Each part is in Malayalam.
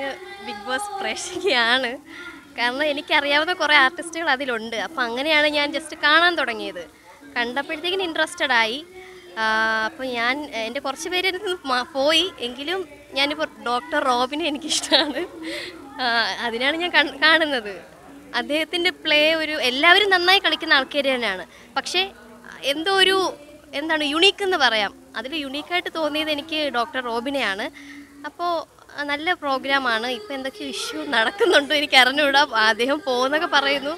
ഞാൻ ബിഗ് ബോസ് പ്രേക്ഷകയാണ് കാരണം എനിക്കറിയാവുന്ന കുറേ ആർട്ടിസ്റ്റുകൾ അതിലുണ്ട് അപ്പോൾ അങ്ങനെയാണ് ഞാൻ ജസ്റ്റ് കാണാൻ തുടങ്ങിയത് കണ്ടപ്പോഴത്തേക്കിന് ഇൻട്രസ്റ്റഡ് ആയി അപ്പോൾ ഞാൻ എൻ്റെ കുറച്ച് പേര് പോയി എങ്കിലും ഞാനിപ്പോൾ ഡോക്ടർ റോബിനെ എനിക്കിഷ്ടമാണ് അതിനാണ് ഞാൻ കാണുന്നത് അദ്ദേഹത്തിൻ്റെ പ്ലേ ഒരു എല്ലാവരും നന്നായി കളിക്കുന്ന ആൾക്കാർ തന്നെയാണ് പക്ഷേ എന്തോ ഒരു എന്താണ് യുണീക്ക് എന്ന് പറയാം അതിൽ യുണീക്കായിട്ട് തോന്നിയത് എനിക്ക് ഡോക്ടർ റോബിനെയാണ് അപ്പോൾ നല്ല പ്രോഗ്രാമാണ് ഇപ്പം എന്തൊക്കെ ഇഷ്യൂ നടക്കുന്നുണ്ടോ എനിക്ക് അറിഞ്ഞുകൂടാ അദ്ദേഹം പോകുന്നൊക്കെ പറയുന്നു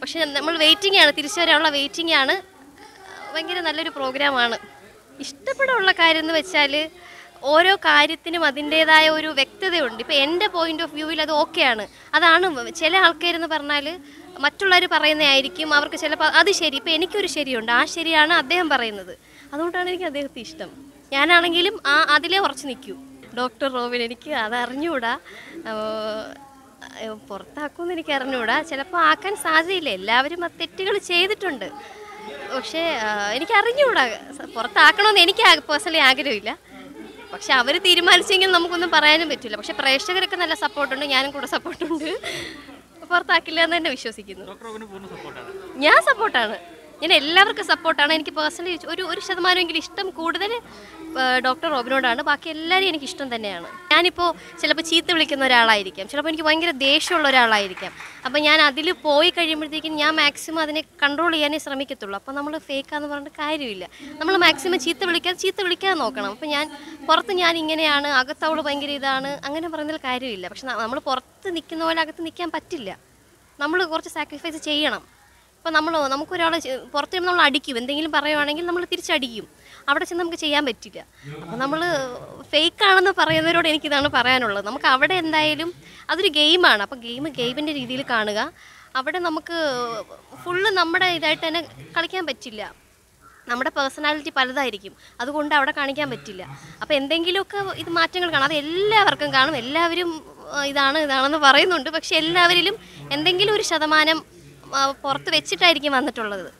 പക്ഷെ നമ്മൾ വെയിറ്റിംഗ് ആണ് തിരിച്ചു വരാനുള്ള വെയിറ്റിംഗ് ആണ് ഭയങ്കര നല്ലൊരു പ്രോഗ്രാമാണ് ഇഷ്ടപ്പെടാനുള്ള കാര്യം എന്ന് വെച്ചാൽ ഓരോ കാര്യത്തിനും അതിൻ്റേതായ ഒരു വ്യക്തതയുണ്ട് ഇപ്പോൾ എൻ്റെ പോയിന്റ് ഓഫ് വ്യൂവിൽ അത് ഓക്കെയാണ് അതാണ് ചില ആൾക്കാരെന്ന് പറഞ്ഞാൽ മറ്റുള്ളവർ പറയുന്നതായിരിക്കും അവർക്ക് ചിലപ്പോൾ അത് ശരി ഇപ്പോൾ എനിക്കൊരു ശരിയുണ്ട് ആ ശരിയാണ് അദ്ദേഹം പറയുന്നത് അതുകൊണ്ടാണ് എനിക്ക് അദ്ദേഹത്തെ ഇഷ്ടം ഞാനാണെങ്കിലും ആ അതിലേ ഉറച്ച് നിൽക്കൂ ഡോക്ടർ റോബിൻ എനിക്ക് അതറിഞ്ഞൂടാ പുറത്താക്കുമെന്ന് എനിക്ക് അറിഞ്ഞുകൂടാ ചിലപ്പോൾ ആക്കാൻ സാധ്യതയില്ല എല്ലാവരും ആ തെറ്റുകൾ ചെയ്തിട്ടുണ്ട് പക്ഷേ എനിക്ക് അറിഞ്ഞുകൂടാ പുറത്താക്കണമെന്ന് എനിക്ക് പേഴ്സണലി ആഗ്രഹമില്ല പക്ഷെ അവർ തീരുമാനിച്ചെങ്കിൽ നമുക്കൊന്നും പറയാനും പറ്റില്ല പക്ഷെ പ്രേക്ഷകരൊക്കെ നല്ല സപ്പോർട്ടുണ്ട് ഞാനും കൂടെ സപ്പോർട്ടുണ്ട് പുറത്താക്കില്ല എന്ന് തന്നെ വിശ്വസിക്കുന്നു ഞാൻ സപ്പോർട്ടാണ് ഞാൻ എല്ലാവർക്കും സപ്പോർട്ടാണ് എനിക്ക് പേഴ്സണലി ഒരു ഒരു ശതമാനമെങ്കിലും ഇഷ്ടം കൂടുതൽ ഡോക്ടർ റോബിനോടാണ് ബാക്കി എല്ലാവരും എനിക്ക് ഇഷ്ടം തന്നെയാണ് ഞാനിപ്പോൾ ചിലപ്പോൾ ചീത്ത വിളിക്കുന്ന ഒരാളായിരിക്കാം ചിലപ്പോൾ എനിക്ക് ഭയങ്കര ദേഷ്യമുള്ള ഒരാളായിരിക്കാം അപ്പം ഞാൻ അതിൽ പോയി കഴിയുമ്പോഴത്തേക്കും ഞാൻ മാക്സിമം അതിനെ കൺട്രോൾ ചെയ്യാനേ ശ്രമിക്കത്തുള്ളൂ അപ്പോൾ നമ്മൾ ഫേക്കാന്ന് പറഞ്ഞിട്ട് കാര്യമില്ല നമ്മൾ മാക്സിമം ചീത്ത വിളിക്കാതെ ചീത്ത വിളിക്കാതെ നോക്കണം അപ്പം ഞാൻ പുറത്ത് ഞാൻ ഇങ്ങനെയാണ് അകത്തവൾ ഭയങ്കര ഇതാണ് അങ്ങനെ പറഞ്ഞാൽ കാര്യമില്ല പക്ഷെ നമ്മൾ പുറത്ത് നിൽക്കുന്ന പോലെ അകത്ത് നിൽക്കാൻ പറ്റില്ല നമ്മൾ കുറച്ച് സാക്രിഫൈസ് ചെയ്യണം ഇപ്പോൾ നമ്മൾ നമുക്കൊരാളെ പുറത്ത് നമ്മൾ അടിക്കും എന്തെങ്കിലും പറയുവാണെങ്കിൽ നമ്മൾ തിരിച്ചടിക്കും അവിടെ ചെന്ന് നമുക്ക് ചെയ്യാൻ പറ്റില്ല അപ്പോൾ നമ്മൾ ഫേക്കാണെന്ന് പറയുന്നവരോട് എനിക്കിതാണ് പറയാനുള്ളത് നമുക്ക് അവിടെ എന്തായാലും അതൊരു ഗെയിമാണ് അപ്പോൾ ഗെയിം ഗെയിമിൻ്റെ രീതിയിൽ കാണുക അവിടെ നമുക്ക് ഫുള്ള് നമ്മുടെ ഇതായിട്ട് തന്നെ കളിക്കാൻ പറ്റില്ല നമ്മുടെ പേഴ്സണാലിറ്റി പലതായിരിക്കും അതുകൊണ്ട് അവിടെ കാണിക്കാൻ പറ്റില്ല അപ്പോൾ എന്തെങ്കിലുമൊക്കെ ഇത് മാറ്റങ്ങൾ കാണും അത് എല്ലാവർക്കും കാണും എല്ലാവരും ഇതാണ് ഇതാണെന്ന് പറയുന്നുണ്ട് പക്ഷെ എല്ലാവരിലും എന്തെങ്കിലും ഒരു ശതമാനം പുറത്ത് വെച്ചിട്ടായിരിക്കും വന്നിട്ടുള്ളത്